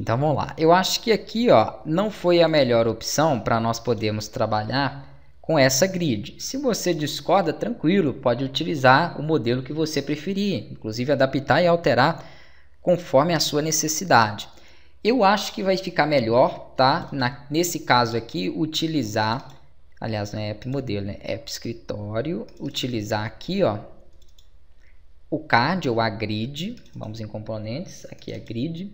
Então vamos lá. Eu acho que aqui ó, não foi a melhor opção para nós podermos trabalhar com essa grid. Se você discorda, tranquilo, pode utilizar o modelo que você preferir, inclusive adaptar e alterar conforme a sua necessidade. Eu acho que vai ficar melhor, tá? Na, nesse caso aqui, utilizar, aliás, não é app modelo, né? App escritório, utilizar aqui, ó, o card ou a grid, vamos em componentes, aqui é grid,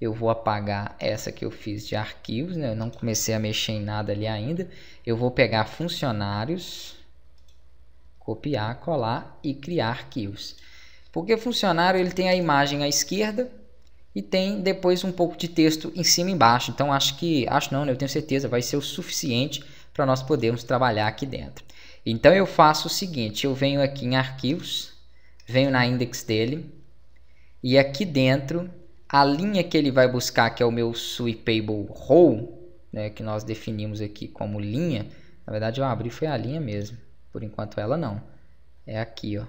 eu vou apagar essa que eu fiz de arquivos, né? eu não comecei a mexer em nada ali ainda. Eu vou pegar funcionários, copiar, colar e criar arquivos. Porque funcionário ele tem a imagem à esquerda e tem depois um pouco de texto em cima e embaixo. Então acho que, acho não, né? eu tenho certeza, vai ser o suficiente para nós podermos trabalhar aqui dentro. Então eu faço o seguinte, eu venho aqui em arquivos, venho na index dele e aqui dentro a linha que ele vai buscar, que é o meu sweepable hole né, que nós definimos aqui como linha, na verdade eu abri foi a linha mesmo, por enquanto ela não. É aqui, ó.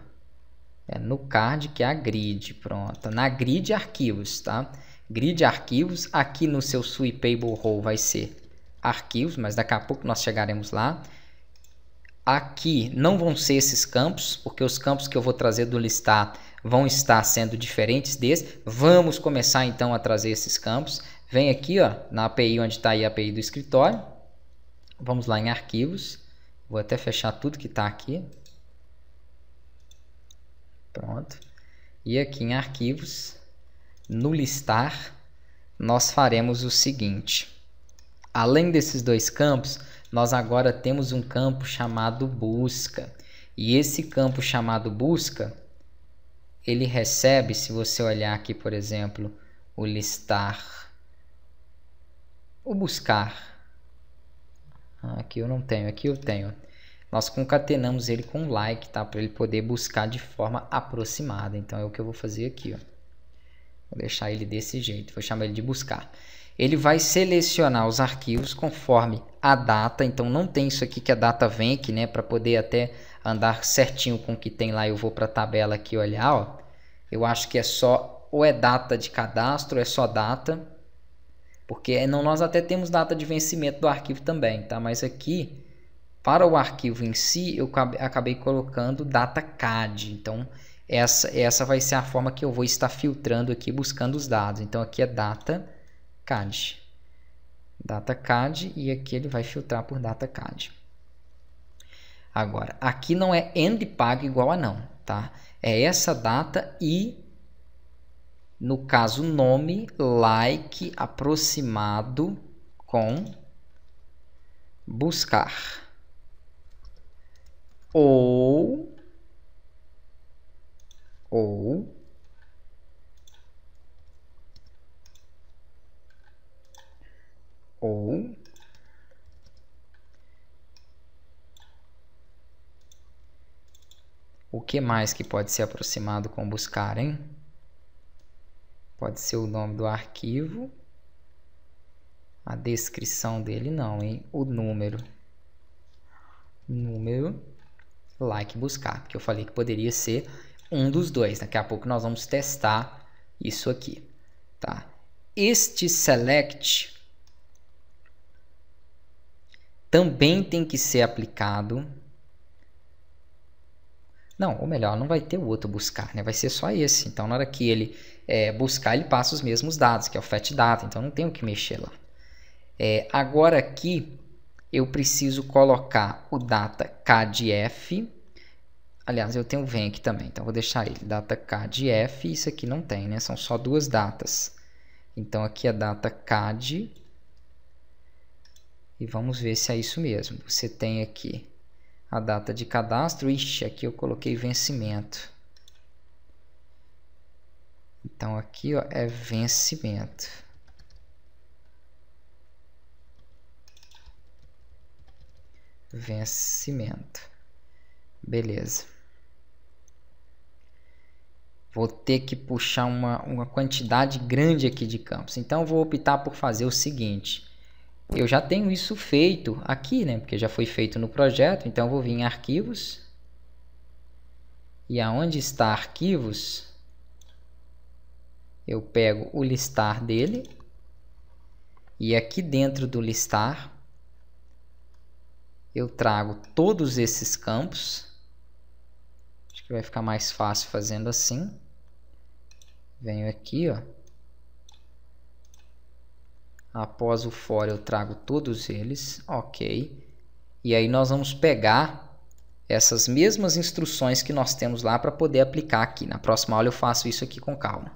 É no card que é a grid, pronto. Na grid arquivos, tá? Grid arquivos, aqui no seu sweepable hole vai ser arquivos, mas daqui a pouco nós chegaremos lá. Aqui não vão ser esses campos, porque os campos que eu vou trazer do listar vão estar sendo diferentes desse. Vamos começar então a trazer esses campos. Vem aqui ó, na API onde está a API do escritório. Vamos lá em arquivos. Vou até fechar tudo que está aqui. Pronto. E aqui em arquivos, no listar, nós faremos o seguinte. Além desses dois campos, nós agora temos um campo chamado busca. E esse campo chamado busca, ele recebe, se você olhar aqui, por exemplo, o listar, o buscar. Ah, aqui eu não tenho, aqui eu tenho. Nós concatenamos ele com like, tá? Para ele poder buscar de forma aproximada. Então é o que eu vou fazer aqui, ó. Vou deixar ele desse jeito, vou chamar ele de buscar. Ele vai selecionar os arquivos conforme a data, então não tem isso aqui que a data vem, aqui, né, para poder até andar certinho com o que tem lá, eu vou para a tabela aqui olhar, ó. Eu acho que é só ou é data de cadastro, é só data, porque é, não nós até temos data de vencimento do arquivo também, tá? Mas aqui para o arquivo em si, eu acabei colocando data CAD. Então, essa, essa vai ser a forma que eu vou estar filtrando aqui, buscando os dados. Então, aqui é data CAD. Data CAD e aqui ele vai filtrar por data CAD. Agora, aqui não é end pago igual a não, tá? É essa data e, no caso, nome like aproximado com buscar. O que mais que pode ser aproximado com buscar, hein? Pode ser o nome do arquivo. A descrição dele não, hein? O número. Número, like buscar. Porque eu falei que poderia ser um dos dois. Daqui a pouco nós vamos testar isso aqui. Tá? Este select também tem que ser aplicado não, ou melhor, não vai ter o outro buscar, né? vai ser só esse. Então, na hora que ele é, buscar, ele passa os mesmos dados, que é o fat data, então não tem o que mexer lá. É, agora aqui, eu preciso colocar o data KDF. Aliás, eu tenho o vem aqui também, então vou deixar ele. Data KDF, isso aqui não tem, né? São só duas datas. Então, aqui é data CAD. E vamos ver se é isso mesmo. Você tem aqui a data de cadastro. Ixi, aqui eu coloquei vencimento. Então aqui ó, é vencimento. Vencimento. Beleza. Vou ter que puxar uma, uma quantidade grande aqui de campos. Então vou optar por fazer o seguinte eu já tenho isso feito aqui, né? Porque já foi feito no projeto, então vou vir em arquivos. E aonde está arquivos, eu pego o listar dele. E aqui dentro do listar, eu trago todos esses campos. Acho que vai ficar mais fácil fazendo assim. Venho aqui, ó Após o for eu trago todos eles, ok. E aí nós vamos pegar essas mesmas instruções que nós temos lá para poder aplicar aqui. Na próxima aula eu faço isso aqui com calma.